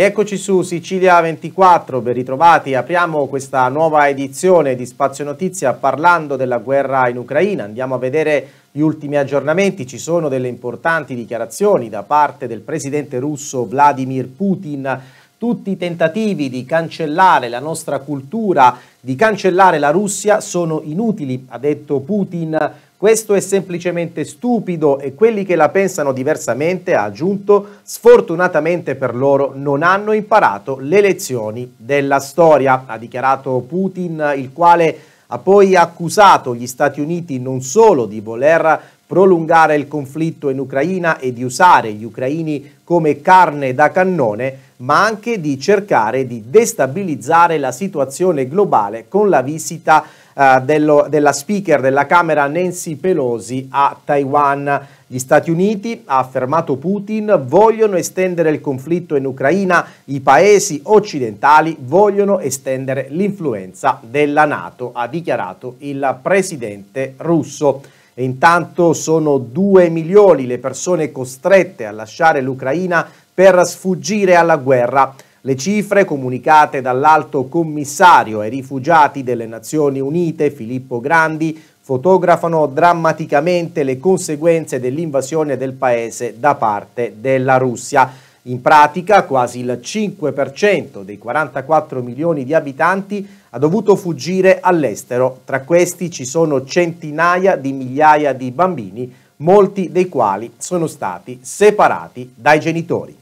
Rieccoci su Sicilia 24, ben ritrovati. Apriamo questa nuova edizione di Spazio Notizia parlando della guerra in Ucraina. Andiamo a vedere gli ultimi aggiornamenti. Ci sono delle importanti dichiarazioni da parte del presidente russo Vladimir Putin. Tutti i tentativi di cancellare la nostra cultura, di cancellare la Russia sono inutili, ha detto Putin questo è semplicemente stupido e quelli che la pensano diversamente, ha aggiunto, sfortunatamente per loro non hanno imparato le lezioni della storia, ha dichiarato Putin, il quale ha poi accusato gli Stati Uniti non solo di voler prolungare il conflitto in Ucraina e di usare gli ucraini come carne da cannone, ma anche di cercare di destabilizzare la situazione globale con la visita di eh, dello, della speaker della Camera Nancy Pelosi a Taiwan. Gli Stati Uniti, ha affermato Putin, vogliono estendere il conflitto in Ucraina, i paesi occidentali vogliono estendere l'influenza della Nato, ha dichiarato il presidente russo. E intanto sono 2 milioni le persone costrette a lasciare l'Ucraina per sfuggire alla guerra. Le cifre comunicate dall'alto commissario ai rifugiati delle Nazioni Unite, Filippo Grandi, fotografano drammaticamente le conseguenze dell'invasione del paese da parte della Russia. In pratica quasi il 5% dei 44 milioni di abitanti ha dovuto fuggire all'estero, tra questi ci sono centinaia di migliaia di bambini, molti dei quali sono stati separati dai genitori.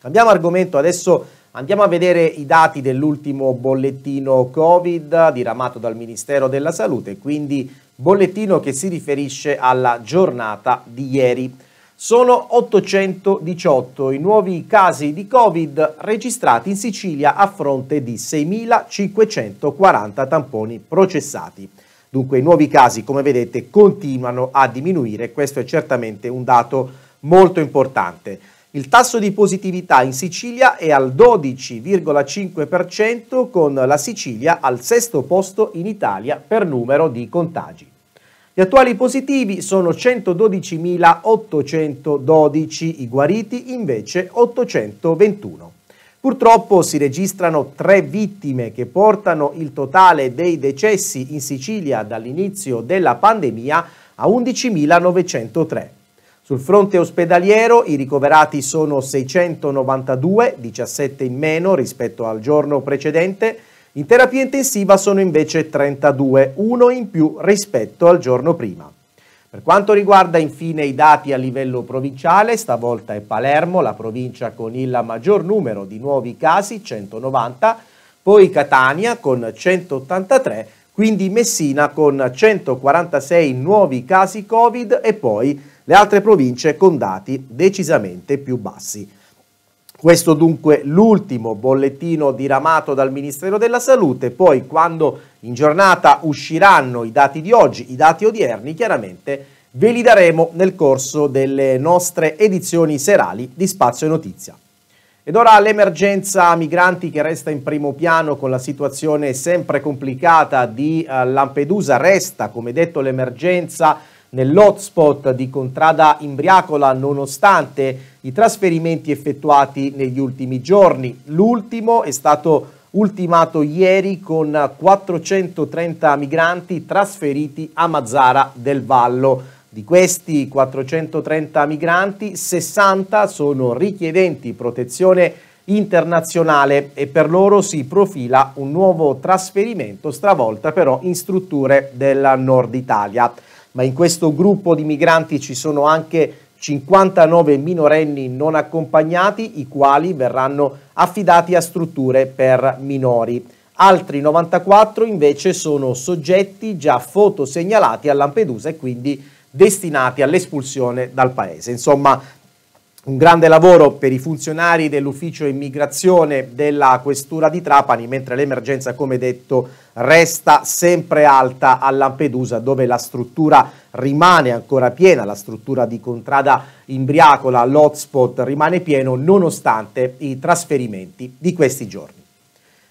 Cambiamo argomento adesso Andiamo a vedere i dati dell'ultimo bollettino Covid diramato dal Ministero della Salute, quindi bollettino che si riferisce alla giornata di ieri. Sono 818 i nuovi casi di Covid registrati in Sicilia a fronte di 6.540 tamponi processati. Dunque i nuovi casi, come vedete, continuano a diminuire, questo è certamente un dato molto importante. Il tasso di positività in Sicilia è al 12,5% con la Sicilia al sesto posto in Italia per numero di contagi. Gli attuali positivi sono 112.812, i guariti invece 821. Purtroppo si registrano tre vittime che portano il totale dei decessi in Sicilia dall'inizio della pandemia a 11.903. Sul fronte ospedaliero i ricoverati sono 692, 17 in meno rispetto al giorno precedente, in terapia intensiva sono invece 32, 1 in più rispetto al giorno prima. Per quanto riguarda infine i dati a livello provinciale, stavolta è Palermo, la provincia con il maggior numero di nuovi casi, 190, poi Catania con 183, quindi Messina con 146 nuovi casi Covid e poi le altre province con dati decisamente più bassi. Questo dunque l'ultimo bollettino diramato dal Ministero della Salute, poi quando in giornata usciranno i dati di oggi, i dati odierni, chiaramente ve li daremo nel corso delle nostre edizioni serali di Spazio e Notizia. Ed ora l'emergenza migranti che resta in primo piano con la situazione sempre complicata di eh, Lampedusa, resta come detto l'emergenza nell'hotspot di Contrada Imbriacola nonostante i trasferimenti effettuati negli ultimi giorni. L'ultimo è stato ultimato ieri con 430 migranti trasferiti a Mazzara del Vallo. Di questi 430 migranti, 60 sono richiedenti protezione internazionale e per loro si profila un nuovo trasferimento, stravolta però in strutture del nord Italia ma in questo gruppo di migranti ci sono anche 59 minorenni non accompagnati, i quali verranno affidati a strutture per minori. Altri 94 invece sono soggetti già fotosegnalati a Lampedusa e quindi destinati all'espulsione dal paese. Insomma, un grande lavoro per i funzionari dell'ufficio immigrazione della Questura di Trapani, mentre l'emergenza, come detto, resta sempre alta a Lampedusa, dove la struttura rimane ancora piena, la struttura di Contrada Imbriacola, l'hotspot rimane pieno nonostante i trasferimenti di questi giorni.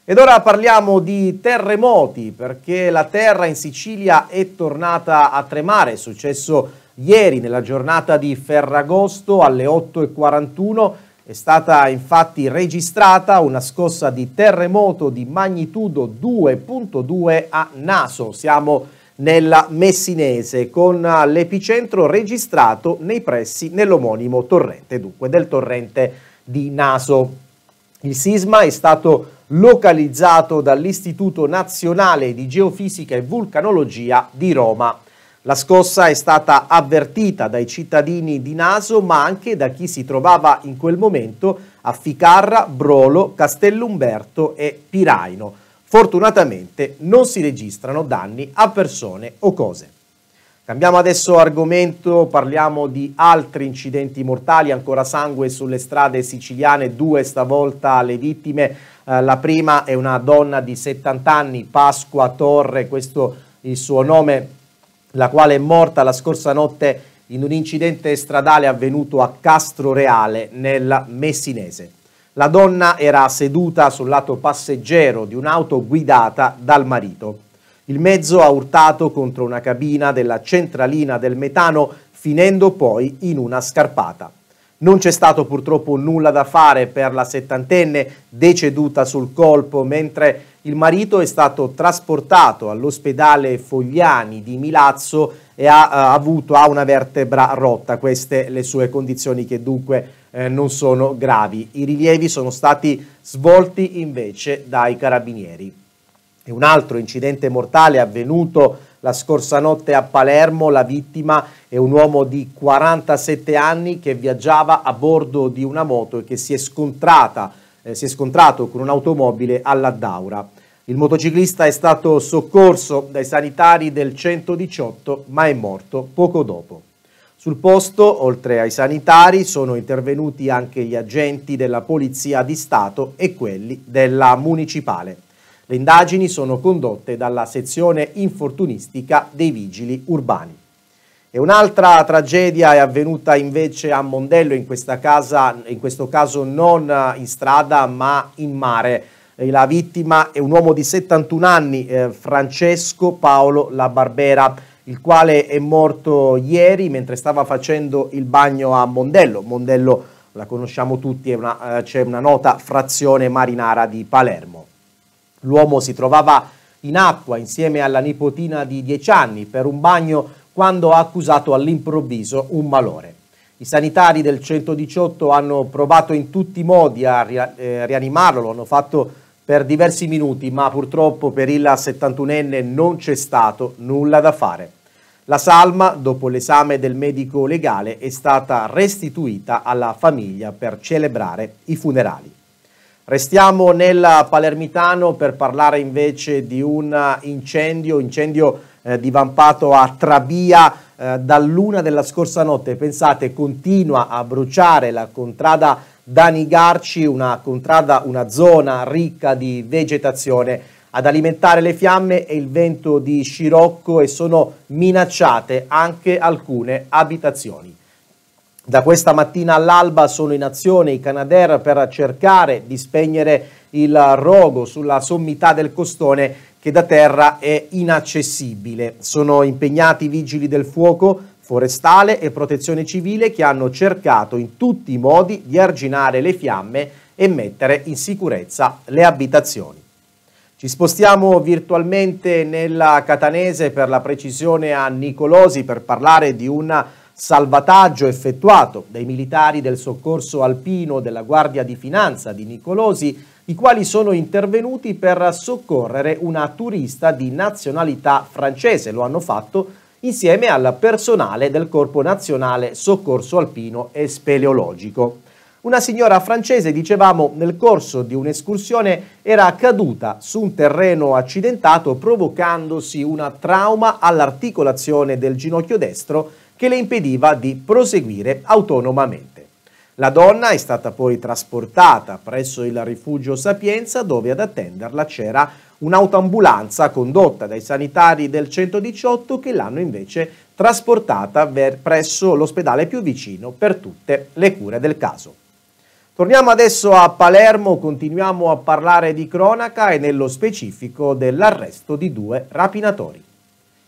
Ed ora parliamo di terremoti, perché la terra in Sicilia è tornata a tremare, è successo Ieri, nella giornata di Ferragosto, alle 8.41, è stata infatti registrata una scossa di terremoto di magnitudo 2.2 a Naso. Siamo nella Messinese, con l'epicentro registrato nei pressi nell'omonimo torrente, dunque del torrente di Naso. Il sisma è stato localizzato dall'Istituto Nazionale di Geofisica e Vulcanologia di Roma. La scossa è stata avvertita dai cittadini di Naso ma anche da chi si trovava in quel momento a Ficarra, Brolo, Castellumberto e Piraino. Fortunatamente non si registrano danni a persone o cose. Cambiamo adesso argomento, parliamo di altri incidenti mortali, ancora sangue sulle strade siciliane, due stavolta le vittime, eh, la prima è una donna di 70 anni, Pasqua Torre, questo il suo nome la quale è morta la scorsa notte in un incidente stradale avvenuto a Castro Reale nel Messinese. La donna era seduta sul lato passeggero di un'auto guidata dal marito. Il mezzo ha urtato contro una cabina della centralina del metano finendo poi in una scarpata. Non c'è stato purtroppo nulla da fare per la settantenne deceduta sul colpo mentre il marito è stato trasportato all'ospedale Fogliani di Milazzo e ha eh, avuto ha una vertebra rotta. Queste le sue condizioni che dunque eh, non sono gravi. I rilievi sono stati svolti invece dai carabinieri. E un altro incidente mortale è avvenuto la scorsa notte a Palermo. La vittima è un uomo di 47 anni che viaggiava a bordo di una moto e che si è scontrata eh, si è scontrato con un'automobile alla Daura. Il motociclista è stato soccorso dai sanitari del 118 ma è morto poco dopo. Sul posto, oltre ai sanitari, sono intervenuti anche gli agenti della Polizia di Stato e quelli della Municipale. Le indagini sono condotte dalla sezione infortunistica dei Vigili Urbani. E un'altra tragedia è avvenuta invece a Mondello, in, questa casa, in questo caso non in strada ma in mare. La vittima è un uomo di 71 anni, eh, Francesco Paolo La Barbera, il quale è morto ieri mentre stava facendo il bagno a Mondello. Mondello la conosciamo tutti, una, eh, c'è una nota frazione marinara di Palermo. L'uomo si trovava in acqua insieme alla nipotina di 10 anni per un bagno quando ha accusato all'improvviso un malore. I sanitari del 118 hanno provato in tutti i modi a eh, rianimarlo, lo hanno fatto per diversi minuti, ma purtroppo per il 71enne non c'è stato nulla da fare. La salma, dopo l'esame del medico legale, è stata restituita alla famiglia per celebrare i funerali. Restiamo nel palermitano per parlare invece di un incendio, incendio eh, divampato a Trabia eh, dall'una della scorsa notte. Pensate, continua a bruciare la contrada Danigarci, una contrada, una zona ricca di vegetazione. Ad alimentare le fiamme e il vento di scirocco e sono minacciate anche alcune abitazioni. Da questa mattina all'alba sono in azione i Canadair per cercare di spegnere il rogo sulla sommità del costone che da terra è inaccessibile. Sono impegnati i vigili del fuoco, forestale e protezione civile che hanno cercato in tutti i modi di arginare le fiamme e mettere in sicurezza le abitazioni. Ci spostiamo virtualmente nella Catanese per la precisione a Nicolosi per parlare di una salvataggio effettuato dai militari del soccorso alpino della Guardia di Finanza di Nicolosi, i quali sono intervenuti per soccorrere una turista di nazionalità francese. Lo hanno fatto insieme al personale del Corpo Nazionale Soccorso Alpino e Speleologico. Una signora francese, dicevamo, nel corso di un'escursione era caduta su un terreno accidentato provocandosi una trauma all'articolazione del ginocchio destro che le impediva di proseguire autonomamente. La donna è stata poi trasportata presso il rifugio Sapienza dove ad attenderla c'era un'autoambulanza condotta dai sanitari del 118 che l'hanno invece trasportata presso l'ospedale più vicino per tutte le cure del caso. Torniamo adesso a Palermo, continuiamo a parlare di cronaca e nello specifico dell'arresto di due rapinatori.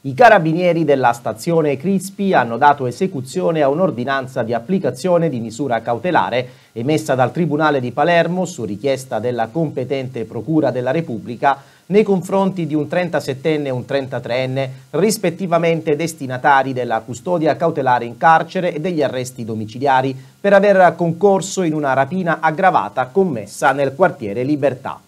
I carabinieri della stazione Crispi hanno dato esecuzione a un'ordinanza di applicazione di misura cautelare emessa dal Tribunale di Palermo su richiesta della competente Procura della Repubblica nei confronti di un 37enne e un 33enne, rispettivamente destinatari della custodia cautelare in carcere e degli arresti domiciliari, per aver concorso in una rapina aggravata commessa nel quartiere Libertà.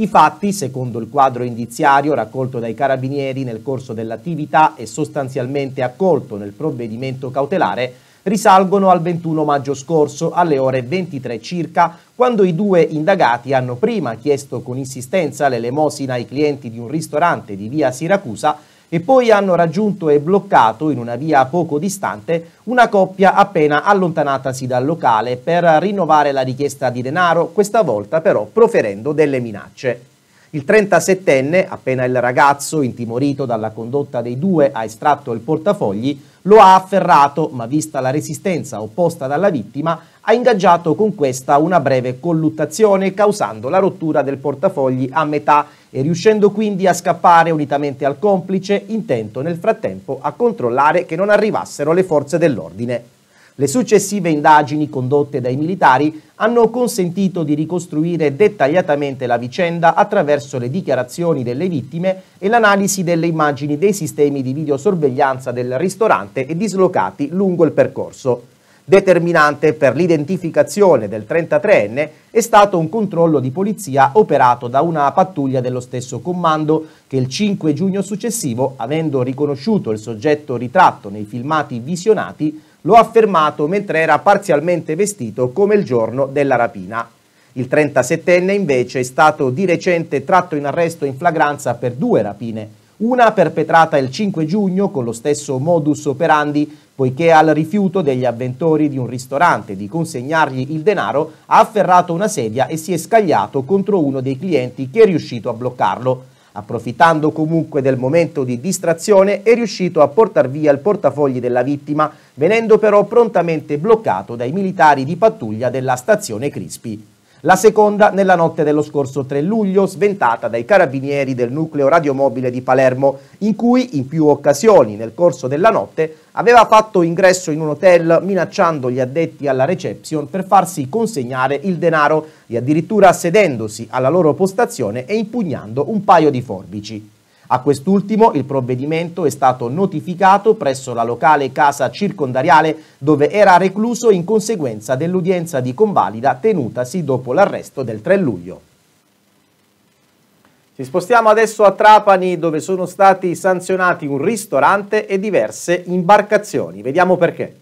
I fatti, secondo il quadro indiziario raccolto dai carabinieri nel corso dell'attività e sostanzialmente accolto nel provvedimento cautelare, risalgono al 21 maggio scorso alle ore 23 circa, quando i due indagati hanno prima chiesto con insistenza l'elemosina ai clienti di un ristorante di via Siracusa e poi hanno raggiunto e bloccato in una via poco distante una coppia appena allontanatasi dal locale per rinnovare la richiesta di denaro, questa volta però proferendo delle minacce. Il 37enne, appena il ragazzo, intimorito dalla condotta dei due, ha estratto il portafogli, lo ha afferrato, ma vista la resistenza opposta dalla vittima, ha ingaggiato con questa una breve colluttazione, causando la rottura del portafogli a metà e riuscendo quindi a scappare unitamente al complice, intento nel frattempo a controllare che non arrivassero le forze dell'ordine. Le successive indagini condotte dai militari hanno consentito di ricostruire dettagliatamente la vicenda attraverso le dichiarazioni delle vittime e l'analisi delle immagini dei sistemi di videosorveglianza del ristorante e dislocati lungo il percorso. Determinante per l'identificazione del 33enne è stato un controllo di polizia operato da una pattuglia dello stesso comando che il 5 giugno successivo, avendo riconosciuto il soggetto ritratto nei filmati visionati, lo ha affermato mentre era parzialmente vestito come il giorno della rapina. Il 37enne invece è stato di recente tratto in arresto in flagranza per due rapine, una perpetrata il 5 giugno con lo stesso modus operandi, poiché al rifiuto degli avventori di un ristorante di consegnargli il denaro ha afferrato una sedia e si è scagliato contro uno dei clienti che è riuscito a bloccarlo. Approfittando comunque del momento di distrazione è riuscito a portar via il portafogli della vittima, venendo però prontamente bloccato dai militari di pattuglia della stazione Crispi la seconda nella notte dello scorso 3 luglio, sventata dai carabinieri del nucleo radiomobile di Palermo, in cui in più occasioni nel corso della notte aveva fatto ingresso in un hotel minacciando gli addetti alla reception per farsi consegnare il denaro e addirittura sedendosi alla loro postazione e impugnando un paio di forbici. A quest'ultimo il provvedimento è stato notificato presso la locale casa circondariale dove era recluso in conseguenza dell'udienza di convalida tenutasi dopo l'arresto del 3 luglio. Ci spostiamo adesso a Trapani dove sono stati sanzionati un ristorante e diverse imbarcazioni. Vediamo perché.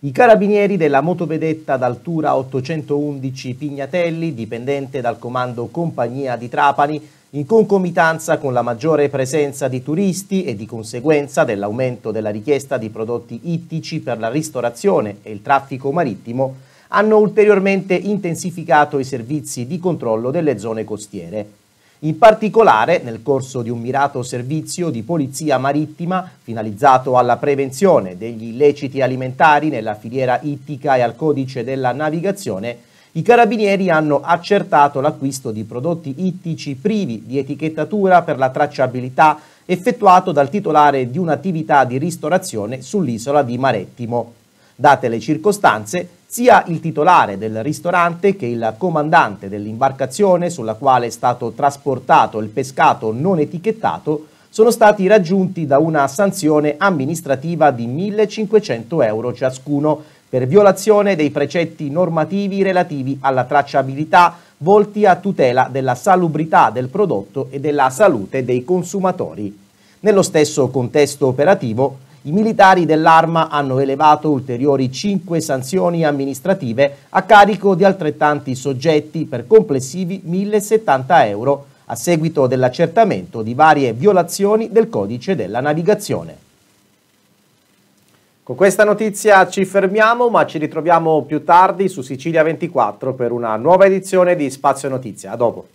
I carabinieri della motovedetta d'altura 811 Pignatelli, dipendente dal comando Compagnia di Trapani, in concomitanza con la maggiore presenza di turisti e di conseguenza dell'aumento della richiesta di prodotti ittici per la ristorazione e il traffico marittimo, hanno ulteriormente intensificato i servizi di controllo delle zone costiere. In particolare, nel corso di un mirato servizio di polizia marittima finalizzato alla prevenzione degli illeciti alimentari nella filiera ittica e al codice della navigazione, i carabinieri hanno accertato l'acquisto di prodotti ittici privi di etichettatura per la tracciabilità effettuato dal titolare di un'attività di ristorazione sull'isola di Marettimo. Date le circostanze, sia il titolare del ristorante che il comandante dell'imbarcazione sulla quale è stato trasportato il pescato non etichettato sono stati raggiunti da una sanzione amministrativa di 1.500 euro ciascuno per violazione dei precetti normativi relativi alla tracciabilità volti a tutela della salubrità del prodotto e della salute dei consumatori. Nello stesso contesto operativo, i militari dell'arma hanno elevato ulteriori 5 sanzioni amministrative a carico di altrettanti soggetti per complessivi 1.070 euro a seguito dell'accertamento di varie violazioni del codice della navigazione. Con questa notizia ci fermiamo, ma ci ritroviamo più tardi su Sicilia 24 per una nuova edizione di Spazio Notizia. A dopo.